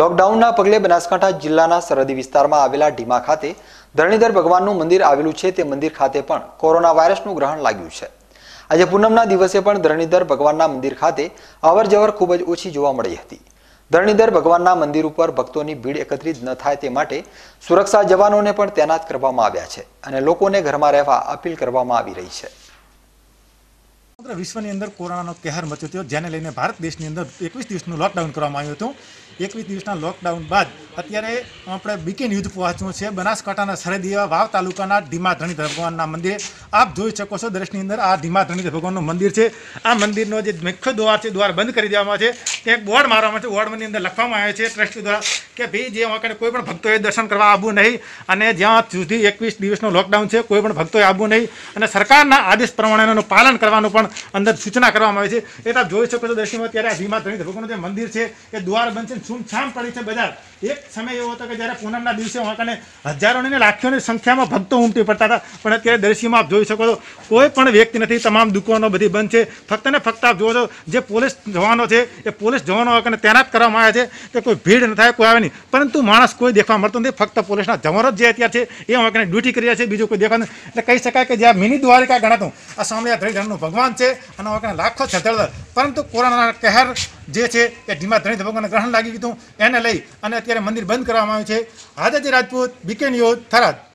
લોકડાઉનના પગલે બનાસકાંઠા જિલ્લાના સરહદી વિસ્તારમાં આવેલા ઢીમા ખાતે ધરણીધર ભગવાનનું મંદિર આવેલું છે તે મંદિર ખાતે પણ કોરોના વાયરસનું ગ્રહણ લાગ્યું છે આજે પૂનમના દિવસે પણ ધરણીધર ભગવાનના મંદિર ખાતે અવર જવર ખૂબ જ ઓછી જોવા મળી હતી ધરણીધર ભગવાનના મંદિર ઉપર ભક્તોની ભીડ એકત્રિત ન થાય તે માટે સુરક્ષા જવાનોને પણ તૈનાત કરવામાં આવ્યા છે અને લોકોને ઘરમાં રહેવા અપીલ કરવામાં આવી રહી છે સમગ્ર વિશ્વની અંદર કોરોનાનો કહેર મચ્યો હતો જેને લઈને ભારત દેશની અંદર એકવીસ દિવસનું લોકડાઉન કરવામાં આવ્યું હતું એકવીસ દિવસના લોકડાઉન બાદ અત્યારે આપણે બિકિન યુદ્ધ પહોંચ્યું છે બનાસકાંઠાના સરહદી એવા વાવ તાલુકાના ધીમા ધણીધર ભગવાનના મંદિરે આપ જોઈ શકો છો દ્રશ્યની અંદર આ ધીમા ધણીધર ભગવાનનું મંદિર છે આ મંદિરનો જે મુખ્ય દ્વાર છે દ્વાર બંધ કરી દેવામાં છે ત્યાં એક બોર્ડ મારવામાં છે બોર્ડની અંદર લખવામાં આવે છે ટ્રસ્ટી દ્વારા કે ભાઈ જે વાંકડે કોઈ પણ ભક્તોએ દર્શન કરવા આવવું નહીં અને જ્યાં સુધી એકવીસ દિવસનો લોકડાઉન છે કોઈ પણ ભક્તોએ આવવું નહીં અને સરકારના આદેશ પ્રમાણેનું પાલન કરવાનું પણ અંદર સૂચના કરવામાં આવે છે એ આપ જોઈ શકો છો દ્રશ્યમાં ત્યારે આ ધીમા ધણીધર ભગવાનનું જે મંદિર છે એ દ્વાર બંધ છે સું સંંપાલીતે બજાર એક સમય એવો હતો કે જ્યારે પુનમના દિવસે ઓનકાને હજારો ને લાખો ની સંખ્યામાં ભક્તો ઉમટી પડતા હતા પણ અત્યારે દર્શિયામાં આપ જોઈ શકો છો કોઈ પણ વ્યક્તિ નથી તમામ દુકાનો બધી બંધ છે ફક્ત ને ફક્ત જોજો કે જે પોલીસ જવાનો છે એ પોલીસ જવાનો ઓનકાને ત્યાંનાત કરવામાં આવે છે કે કોઈ ભીડ ન થાય કોઈ આવેની પરંતુ માણસ કોઈ દેખા મારતો નથી ફક્ત પોલીસના જવાનો જ અહીંયા છે એ ઓનકાને ડ્યુટી કરી રહ્યા છે બીજો કોઈ દેખા નથી એટલે કહી શકાય કે જ્યાં મિની દ્વારકા ગણતો આ સામે આ દૈવી ધન ભગવાન છે અને ઓનકાને લાખો ચઢાવતા પરંતુ કોરોનાના કહેર જે છે એ ધીમા ધણી ધબકાને ગ્રહણ લાગી ગયું એને લઈ અને અત્યારે મંદિર બંધ કરવામાં આવ્યું છે હાજાજી રાજપૂત બીકે ન્યૂઝ થરાદ